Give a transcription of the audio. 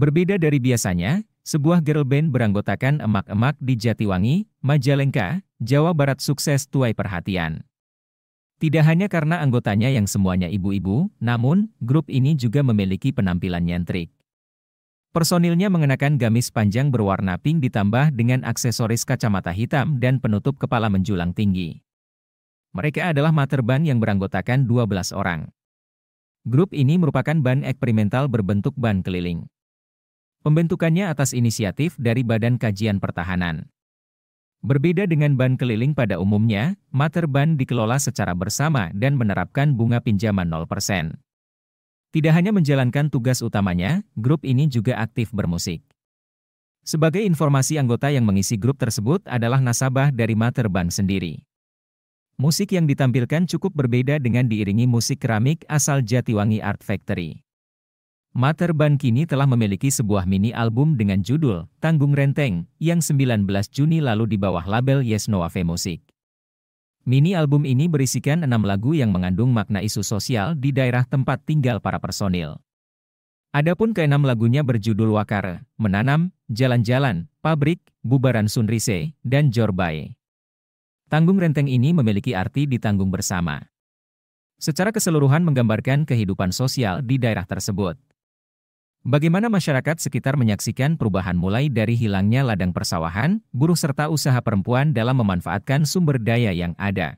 Berbeda dari biasanya, sebuah girl band beranggotakan emak-emak di Jatiwangi, Majalengka, Jawa Barat sukses tuai perhatian. Tidak hanya karena anggotanya yang semuanya ibu-ibu, namun grup ini juga memiliki penampilan nyentrik. Personilnya mengenakan gamis panjang berwarna pink ditambah dengan aksesoris kacamata hitam dan penutup kepala menjulang tinggi. Mereka adalah materban yang beranggotakan 12 orang. Grup ini merupakan ban eksperimental berbentuk ban keliling. Pembentukannya atas inisiatif dari Badan Kajian Pertahanan. Berbeda dengan ban keliling pada umumnya, mater ban dikelola secara bersama dan menerapkan bunga pinjaman 0%. Tidak hanya menjalankan tugas utamanya, grup ini juga aktif bermusik. Sebagai informasi anggota yang mengisi grup tersebut adalah nasabah dari mater ban sendiri. Musik yang ditampilkan cukup berbeda dengan diiringi musik keramik asal Jatiwangi Art Factory. Materban kini telah memiliki sebuah mini album dengan judul Tanggung Renteng yang 19 Juni lalu di bawah label Yes Noave Music. Mini album ini berisikan enam lagu yang mengandung makna isu sosial di daerah tempat tinggal para personil. Adapun keenam lagunya berjudul Wakare, Menanam, Jalan-Jalan, Pabrik, Bubaran Sunrise, dan Jorbae. Tanggung Renteng ini memiliki arti ditanggung bersama. Secara keseluruhan menggambarkan kehidupan sosial di daerah tersebut, Bagaimana masyarakat sekitar menyaksikan perubahan mulai dari hilangnya ladang persawahan, buruh serta usaha perempuan dalam memanfaatkan sumber daya yang ada.